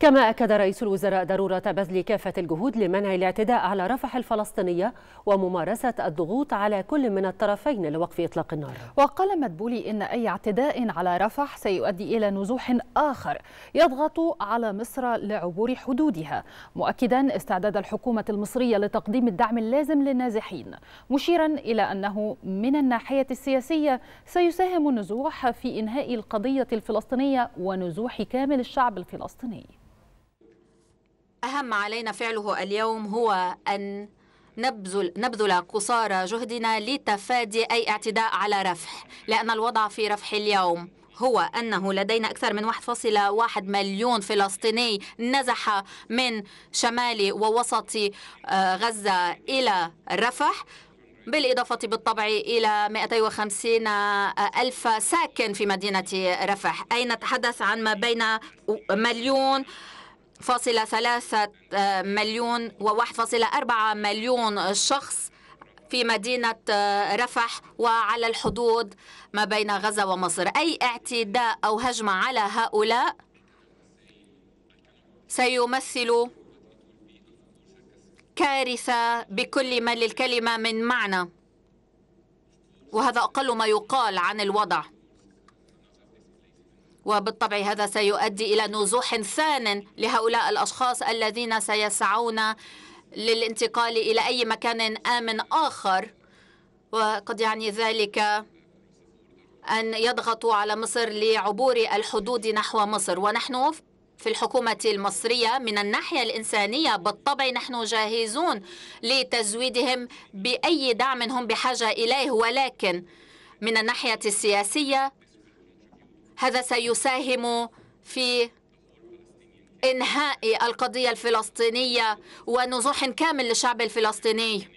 كما أكد رئيس الوزراء ضرورة بذل كافة الجهود لمنع الاعتداء على رفح الفلسطينية وممارسة الضغوط على كل من الطرفين لوقف إطلاق النار وقال مدبولي إن أي اعتداء على رفح سيؤدي إلى نزوح آخر يضغط على مصر لعبور حدودها مؤكدا استعداد الحكومة المصرية لتقديم الدعم اللازم للنازحين مشيرا إلى أنه من الناحية السياسية سيساهم النزوح في إنهاء القضية الفلسطينية ونزوح كامل الشعب الفلسطيني ما علينا فعله اليوم هو أن نبذل, نبذل قصارى جهدنا لتفادي أي اعتداء على رفح لأن الوضع في رفح اليوم هو أنه لدينا أكثر من 1.1 مليون فلسطيني نزح من شمال ووسط آه، غزة إلى رفح بالإضافة بالطبع إلى 250 آه، ألف ساكن في مدينة رفح أي نتحدث عن ما بين مليون فاصلة ثلاثة آه، مليون وواحد فاصلة أربعة مليون شخص في مدينة آه، رفح وعلى الحدود ما بين غزة ومصر أي اعتداء أو هجمة على هؤلاء سيمثل كارثة بكل ما للكلمة من معنى وهذا أقل ما يقال عن الوضع وبالطبع هذا سيؤدي إلى نزوح ثان لهؤلاء الأشخاص الذين سيسعون للانتقال إلى أي مكان آمن آخر وقد يعني ذلك أن يضغطوا على مصر لعبور الحدود نحو مصر ونحن في الحكومة المصرية من الناحية الإنسانية بالطبع نحن جاهزون لتزويدهم بأي دعم هم بحاجة إليه ولكن من الناحية السياسية هذا سيساهم في انهاء القضيه الفلسطينيه ونزوح كامل للشعب الفلسطيني